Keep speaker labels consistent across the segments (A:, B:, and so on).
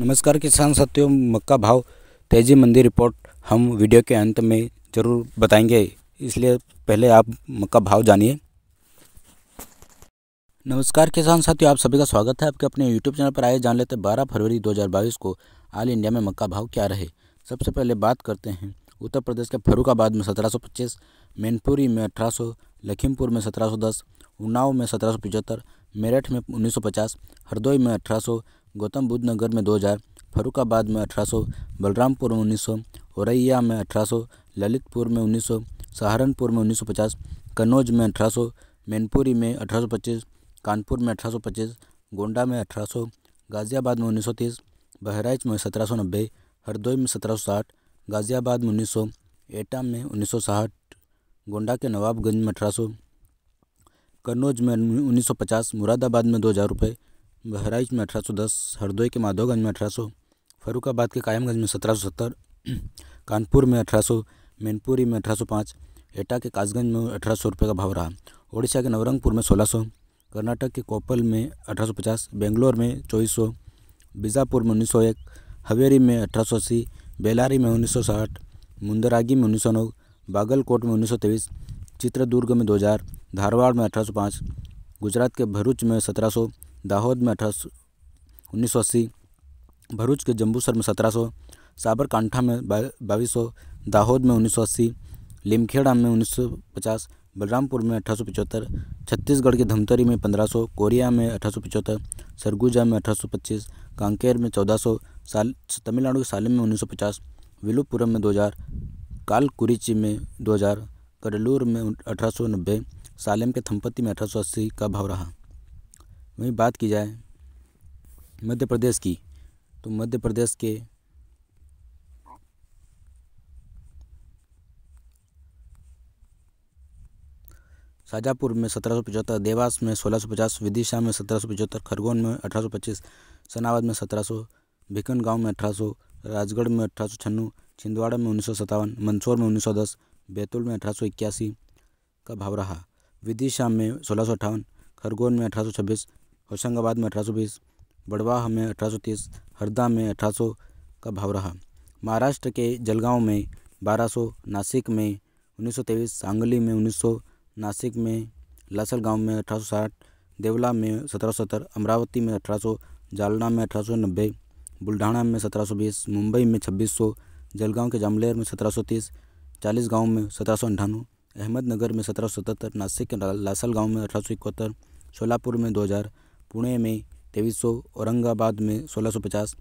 A: नमस्कार किसान साथियों मक्का भाव तेजी मंदी रिपोर्ट हम वीडियो के अंत में ज़रूर बताएंगे इसलिए पहले आप मक्का भाव जानिए नमस्कार किसान साथियों आप सभी का स्वागत है आपके अपने यूट्यूब चैनल पर आए जान लेते 12 फरवरी 2022 को ऑल इंडिया में मक्का भाव क्या रहे सबसे पहले बात करते हैं उत्तर प्रदेश के फरुखाबाद में सत्रह मैनपुरी में अठारह लखीमपुर में सत्रह उन्नाव में सत्रह मेरठ में 1950 हरदोई में अठारह गौतम बुद्ध नगर में 2000, फरुखाबाद में 1800, बलरामपुर में 1900, औरैया में 1800, ललितपुर में 1900, सहारनपुर में 1950, कन्नौज में 1800, मैनपुरी में 1825, कानपुर में 1825, गोंडा में 1800, गाज़ियाबाद में 1930, बहराइच में सत्रह हरदोई में सत्रह गाज़ियाबाद में उन्नीस एटा में उन्नीस गोंडा के नवाबगंज में अठारह कन्नौज में 1950, मुरादाबाद में दो हज़ार रुपये बहराइच में अठारह सौ दस हरदोई के माधोगंज में अठारह सौ फरुखाबाद के कायमगंज में सत्रह सौ सत्तर कानपुर में अठारह सौ मैनपुरी में अठारह सौ पाँच एटा के कासगंज में अठारह सौ रुपये का भाव रहा ओडिशा के नवरंगपुर में सोलह सौ कर्नाटक के कोपल में अठारह सौ पचास बेंगलोर में चौबीस सौ बीजापुर में उन्नीस सौ एक हवेरी में अठारह सौ अस्सी बेलारी में उन्नीस सौ साठ मुंदरागी में उन्नीस सौ नौ बागलकोट में उन्नीस सौ तेईस चित्रदुर्ग में दो हज़ार धारवाड़ में अठारह सौ पाँच गुजरात के भरूच में सत्रह सौ दाहोद में अठारह उन्नीस सौ अस्सी भरूच के जम्बूसर में सत्रह सौ साबरकांठा में बाईस सौ दाहोद में उन्नीस सौ अस्सी लिमखेड़ा में उन्नीस सौ पचास बलरामपुर में अठारह सौ पचहत्तर छत्तीसगढ़ के धमतरी में पंद्रह सौ कोरिया में अठारह सौ पचहत्तर सरगुजा में अठारह सौ पच्चीस कांकेर में चौदह सौ साल तमिलनाडु के सालिम में उन्नीस सौ पचास विलुपुरम में दो हज़ार कालकुरिची में दो हज़ार कड़लूर में अठारह सौ नब्बे सालिम के थम्पति में अठारह सौ अस्सी का भाव रहा वहीं बात की जाए मध्य प्रदेश की तो मध्य प्रदेश के शाजापुर में सत्रह सौ पचहत्तर देवास में सोलह सौ पचास विदिशा में सत्रह सौ पचहत्तर खरगोन में अठारह सौ पच्चीस सनावद में सत्रह सौ भिकन गाँव में अठारह सौ राजगढ़ में अठारह सौ छन्नू छिंदवाड़ा में उन्नीस सौ सत्तावन मंदसौर में उन्नीस सौ दस बैतूल में अठारह सौ इक्यासी का भाव रहा विदिशा में सोलह सौ अट्ठावन खरगोन में अठारह सौ छब्बीस होशंगाबाद में अठारह बड़वाह में अठारह हरदा में अठारह का भाव रहा महाराष्ट्र के जलगांव में 1200 नासिक में 1923 सांगली में 1900 नासिक में लासल गांव में 1860 देवला में 1770 अमरावती में 1800 जालना में 1890 बुल्ढाना में 1720 मुंबई में 2600 जलगांव के जामलेर में 1730 चालीस गाँव में सत्रह सौ अहमदनगर में सत्रह नासिक के लासल गाँव में अठारह सोलापुर में 2000 पुणे में तेईस सौ औरंगाबाद में सोलह सौ पचास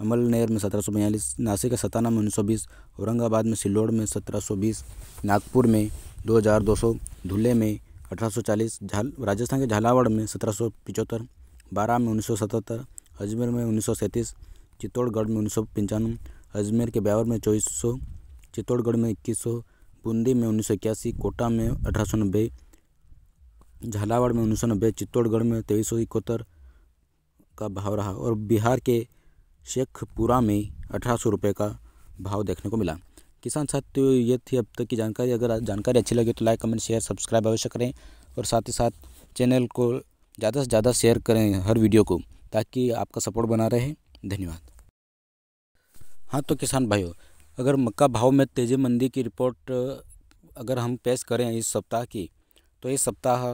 A: अमलनेर में सत्रह सौ बयालीस नासिक का सताना में उन्नीस सौ बीस औरंगाबाद में सिल्लोड़ में सत्रह सौ बीस नागपुर में दो हज़ार दो सौ धुले में अठारह सौ चालीस झाल राजस्थान के झालावाड़ में सत्रह सौ पिचहत्तर बारह में उन्नीस सौ सतहत्तर अजमेर में उन्नीस सौ सैंतीस चित्तौड़गढ़ में उन्नीस सौ पंचानवे अजमेर के ब्यावर में चौबीस सौ चित्तौड़गढ़ में इक्कीस सौ बूंदी में उन्नीस सौ इक्यासी कोटा में अठारह सौ नब्बे झालावाड़ में उन्नीस सौ नब्बे चित्तौड़गढ़ में तेईस सौ इकहत्तर का भाव रहा और बिहार के शेखपुरा में अठारह सौ रुपये का भाव देखने को मिला किसान साथियों ये थी अब तक की जानकारी अगर जानकारी अच्छी लगी तो लाइक कमेंट शेयर सब्सक्राइब अवश्य करें और साथ ही साथ चैनल को ज़्यादा से ज़्यादा शेयर करें हर वीडियो को ताकि आपका सपोर्ट बना रहे धन्यवाद हाँ तो किसान भाइयों अगर मक्का भाव में तेजी मंदी की रिपोर्ट अगर हम पेश करें इस सप्ताह की तो इस सप्ताह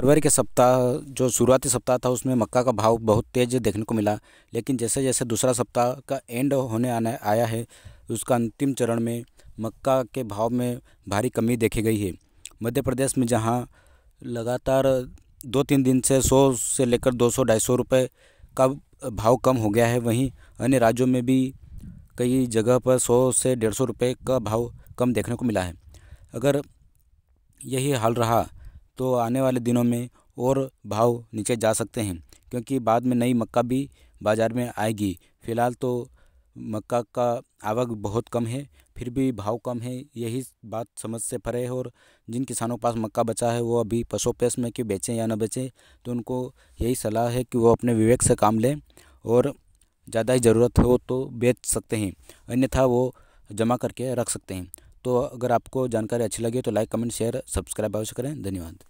A: फरवरी के सप्ताह जो शुरुआती सप्ताह था उसमें मक्का का भाव बहुत तेज़ देखने को मिला लेकिन जैसे जैसे दूसरा सप्ताह का एंड होने आने आया है उसका अंतिम चरण में मक्का के भाव में भारी कमी देखी गई है मध्य प्रदेश में जहाँ लगातार दो तीन दिन से सौ से लेकर दो सौ ढाई सौ रुपये का भाव कम हो गया है वहीं अन्य राज्यों में भी कई जगह पर सौ से डेढ़ सौ रुपये का भाव कम देखने को मिला है अगर यही हाल रहा तो आने वाले दिनों में और भाव नीचे जा सकते हैं क्योंकि बाद में नई मक्का भी बाज़ार में आएगी फ़िलहाल तो मक्का का आवक बहुत कम है फिर भी भाव कम है यही बात समझ से परे है और जिन किसानों के पास मक्का बचा है वो अभी पशु पेश में कि बेचें या ना बेचें तो उनको यही सलाह है कि वो अपने विवेक से काम लें और ज़्यादा ही ज़रूरत हो तो बेच सकते हैं अन्यथा वो जमा करके रख सकते हैं तो अगर आपको जानकारी अच्छी लगी तो लाइक कमेंट शेयर सब्सक्राइब अवश्य करें धन्यवाद